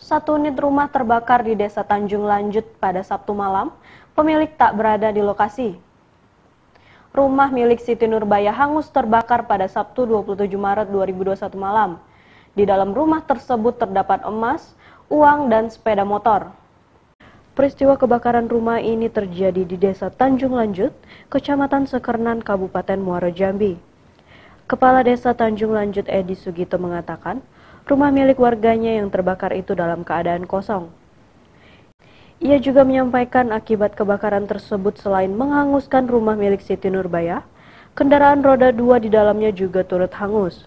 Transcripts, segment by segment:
Satu unit rumah terbakar di Desa Tanjung Lanjut pada Sabtu malam. Pemilik tak berada di lokasi. Rumah milik Siti Nurbaya hangus terbakar pada Sabtu 27 Maret 2021 malam. Di dalam rumah tersebut terdapat emas, uang, dan sepeda motor. Peristiwa kebakaran rumah ini terjadi di Desa Tanjung Lanjut, Kecamatan Sekernan, Kabupaten Muara Jambi. Kepala Desa Tanjung Lanjut Edi Sugito mengatakan, rumah milik warganya yang terbakar itu dalam keadaan kosong. Ia juga menyampaikan akibat kebakaran tersebut selain menghanguskan rumah milik Siti Nurbaya, kendaraan roda dua di dalamnya juga turut hangus.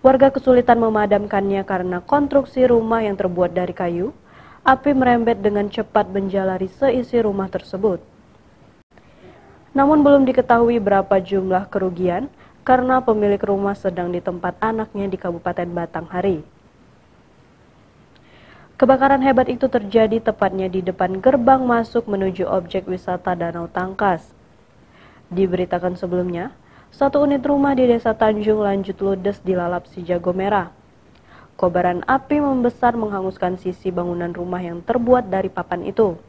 Warga kesulitan memadamkannya karena konstruksi rumah yang terbuat dari kayu, api merembet dengan cepat menjalari seisi rumah tersebut. Namun belum diketahui berapa jumlah kerugian, karena pemilik rumah sedang di tempat anaknya di Kabupaten Batanghari. Kebakaran hebat itu terjadi tepatnya di depan gerbang masuk menuju objek wisata Danau Tangkas. Diberitakan sebelumnya, satu unit rumah di Desa Tanjung lanjut ludes dilalap si jago merah. Kobaran api membesar menghanguskan sisi bangunan rumah yang terbuat dari papan itu.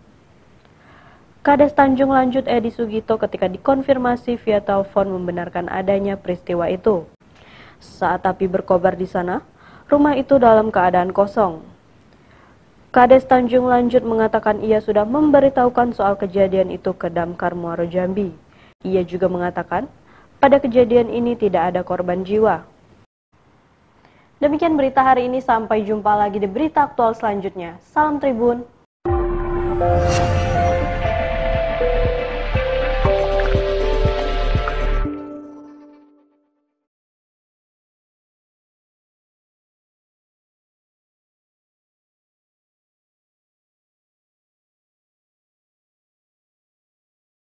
Kades Tanjung lanjut Edi Sugito ketika dikonfirmasi via telepon membenarkan adanya peristiwa itu. Saat api berkobar di sana, rumah itu dalam keadaan kosong. Kades Tanjung lanjut mengatakan ia sudah memberitahukan soal kejadian itu ke Damkar Muaro Jambi. Ia juga mengatakan, pada kejadian ini tidak ada korban jiwa. Demikian berita hari ini, sampai jumpa lagi di berita aktual selanjutnya. Salam Tribun.